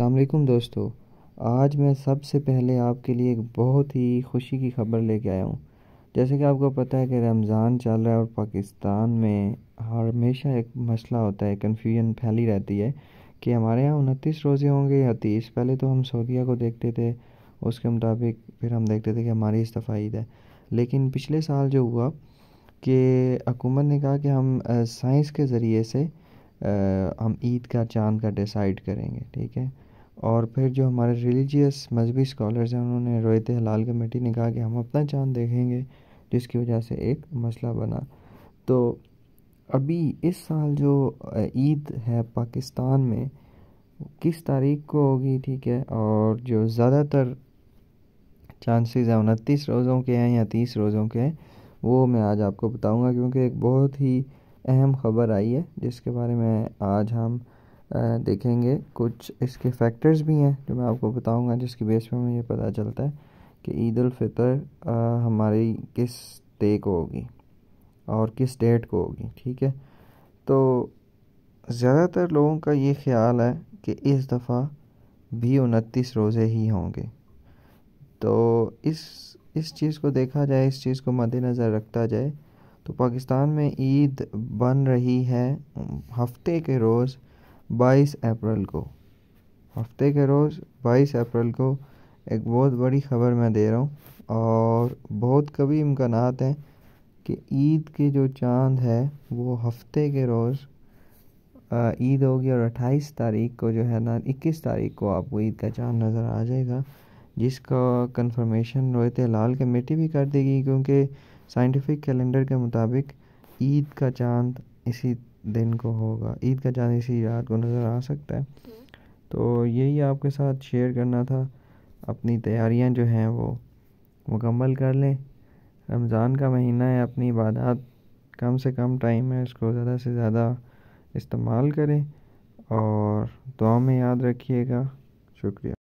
अल्लाम दोस्तों आज मैं सबसे पहले आपके लिए एक बहुत ही खुशी की खबर लेके आया हूँ जैसे कि आपको पता है कि रमज़ान चल रहा है और पाकिस्तान में हमेशा एक मसला होता है कन्फ्यूजन फैली रहती है कि हमारे यहाँ उनतीस रोज़े होंगे या तीस पहले तो हम सऊदिया को देखते थे उसके मुताबिक फिर हम देखते थे कि हमारी इस्तफ़ा ईद है लेकिन पिछले साल जो हुआ कि हुकूमत ने कहा कि हम साइंस के ज़रिए से हम ईद का चांद का डिसाइड करेंगे ठीक है और फिर जो हमारे रिलीजियस मजहबी स्कॉलर्स हैं उन्होंने रोहित हलाल कमेटी ने कहा कि हम अपना चांद देखेंगे जिसकी वजह से एक मसला बना तो अभी इस साल जो ईद है पाकिस्तान में किस तारीख को होगी ठीक है और जो ज़्यादातर चांसेस हैं उनतीस रोज़ों के हैं या तीस रोज़ों के हैं वो मैं आज आपको बताऊंगा क्योंकि एक बहुत ही अहम खबर आई है जिसके बारे में आज हम देखेंगे कुछ इसके फैक्टर्स भी हैं जो मैं आपको बताऊंगा जिसके बेस पर मुझे पता चलता है कि ईद फितर हमारी किस डे को होगी और किस डेट को होगी ठीक है तो ज़्यादातर लोगों का ये ख्याल है कि इस दफ़ा भी उनतीस रोज़े ही होंगे तो इस इस चीज़ को देखा जाए इस चीज़ को मद्देनज़र रखता जाए तो पाकिस्तान में ईद बन रही है हफ्ते के रोज़ 22 अप्रैल को हफ्ते के रोज़ 22 अप्रैल को एक बहुत बड़ी ख़बर मैं दे रहा हूँ और बहुत कभी इम्कान हैं कि ईद के जो चांद है वो हफ्ते के रोज़ ईद होगी और 28 तारीख को जो है ना 21 तारीख को आपको ईद का चांद नज़र आ जाएगा जिसका कंफर्मेशन रोहित लाल कमेटी भी कर देगी क्योंकि साइंटिफिक कैलेंडर के मुताबिक ईद का चांद इसी दिन को होगा ईद का चांद इसी रात को नज़र आ सकता है तो यही आपके साथ शेयर करना था अपनी तैयारियां जो हैं वो मुकम्मल कर लें रमज़ान का महीना है अपनी इबादत कम से कम टाइम है उसको ज़्यादा से ज़्यादा इस्तेमाल करें और दुआ में याद रखिएगा शुक्रिया